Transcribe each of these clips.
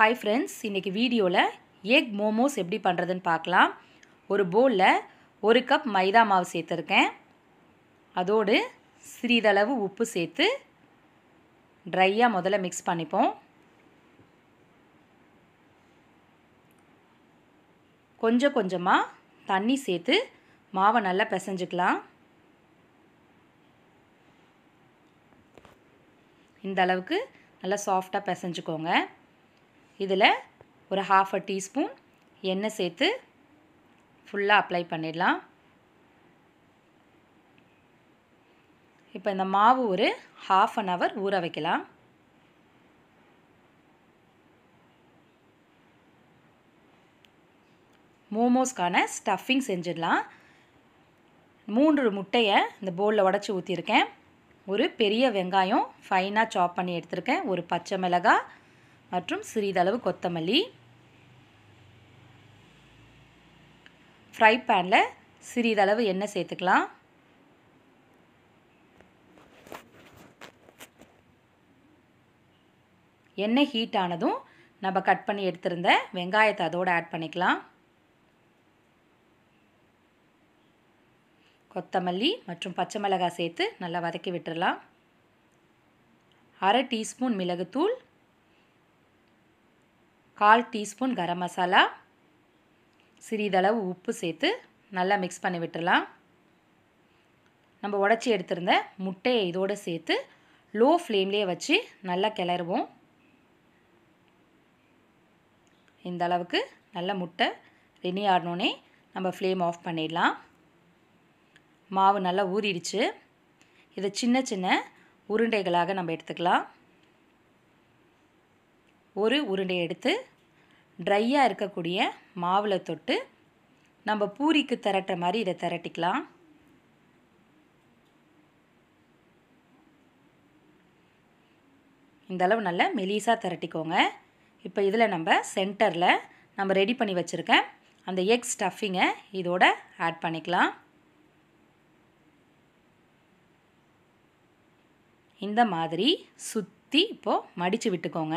hi friends இன்றைக்கி வீடியோவில் egg momos எப்படி பண்ணுறதுன்னு பார்க்கலாம் ஒரு போலில் ஒரு கப் மைதா மாவு சேர்த்துருக்கேன் அதோடு சிறிதளவு உப்பு சேர்த்து ட்ரையாக முதல்ல மிக்ஸ் பண்ணிப்போம் கொஞ்சம் கொஞ்சமாக தண்ணி சேர்த்து மாவை நல்லா பிசைஞ்சுக்கலாம் இந்த அளவுக்கு நல்லா சாஃப்டாக பிசைஞ்சுக்கோங்க இதில் ஒரு ஹாஃப் அ டீஸ்பூன் எண்ணெய் சேர்த்து ஃபுல்லாக அப்ளை பண்ணிடலாம் இப்போ இந்த மாவு ஒரு ஹாஃப் அன் ஹவர் ஊற வைக்கலாம் மோமோஸ்க்கான ஸ்டஃபிங் செஞ்சிடலாம் மூன்று முட்டையை இந்த போலில் உடச்சி ஊற்றிருக்கேன் ஒரு பெரிய வெங்காயம் ஃபைனாக சாப் பண்ணி எடுத்திருக்கேன் ஒரு பச்சை மிளகாய் மற்றும் சிறிதளவு கொத்தமல்லி ஃப்ரை பேனில் சிறிதளவு எண்ணெய் சேர்த்துக்கலாம் எண்ணெய் ஹீட் ஆனதும் நம்ம கட் பண்ணி எடுத்திருந்த வெங்காயத்தை அதோடு ஆட் பண்ணிக்கலாம் கொத்தமல்லி மற்றும் பச்சை மிளகாய் சேர்த்து நல்லா வதக்கி விட்டுடலாம் அரை டீஸ்பூன் மிளகுத்தூள் கால் டீஸ்பூன் கரம் மசாலா சிறிதளவு உப்பு சேர்த்து நல்லா மிக்ஸ் பண்ணி விட்டுடலாம் நம்ம உடச்சி எடுத்திருந்த முட்டையை இதோடு சேர்த்து லோ ஃப்ளேம்லேயே வச்சு நல்லா கிளறுவோம் இந்த அளவுக்கு நல்ல முட்டை ரெடி ஆடணுன்னே நம்ம ஃப்ளேம் ஆஃப் பண்ணிடலாம் மாவு நல்லா ஊறிடுச்சு இதை சின்ன சின்ன உருண்டைகளாக நம்ம எடுத்துக்கலாம் ஒரு உருண்டை எடுத்து ட்ரையாக இருக்கக்கூடிய மாவில் தொட்டு நம்ம பூரிக்கு திரட்டுற மாதிரி இதை திரட்டிக்கலாம் இந்தளவு நல்லா மெலிசாக திரட்டிக்கோங்க இப்போ இதில் நம்ம சென்டரில் நம்ம ரெடி பண்ணி வச்சுருக்கேன் அந்த எக் ஸ்டஃபிங்கை இதோட ஆட் பண்ணிக்கலாம் இந்த மாதிரி சுற்றி இப்போது மடித்து விட்டுக்கோங்க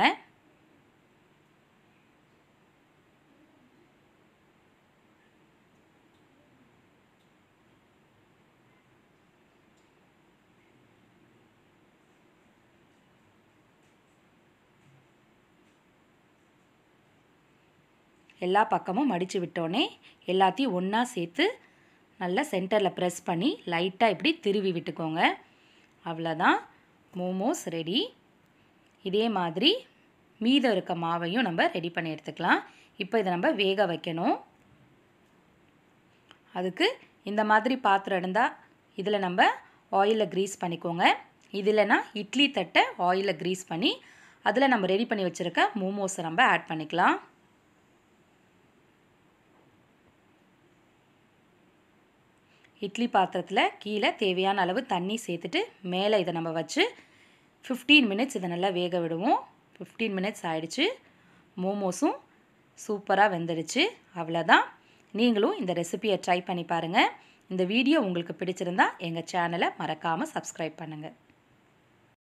எல்லா பக்கமும் மடித்து விட்டோன்னே எல்லாத்தையும் ஒன்றா சேர்த்து நல்லா சென்டரில் ப்ரெஸ் பண்ணி லைட்டாக இப்படி திருவி விட்டுக்கோங்க அவ்வளோதான் மோமோஸ் ரெடி இதே மாதிரி மீதம் இருக்க மாவையும் நம்ம ரெடி பண்ணி எடுத்துக்கலாம் இப்போ இதை நம்ம வேக வைக்கணும் அதுக்கு இந்த மாதிரி பாத்திரம் இருந்தால் இதில் நம்ம ஆயிலில் க்ரீஸ் பண்ணிக்கோங்க இதில்னா இட்லி தட்டை ஆயிலில் க்ரீஸ் பண்ணி அதில் நம்ம ரெடி பண்ணி வச்சுருக்க மோமோஸை நம்ம ஆட் பண்ணிக்கலாம் இட்லி பாத்திரத்தில் கீழே தேவையான அளவு தண்ணி சேர்த்துட்டு மேலே இதை நம்ம வச்சு ஃபிஃப்டீன் மினிட்ஸ் இதை நல்லா வேக விடுவோம் ஃபிஃப்டீன் மினிட்ஸ் ஆகிடுச்சு மோமோஸும் சூப்பராக வெந்துடுச்சு அவ்வளோதான் நீங்களும் இந்த ரெசிபியை ட்ரை பண்ணி பாருங்கள் இந்த வீடியோ உங்களுக்கு பிடிச்சிருந்தா எங்கள் சேனலை மறக்காமல் சப்ஸ்கிரைப் பண்ணுங்கள்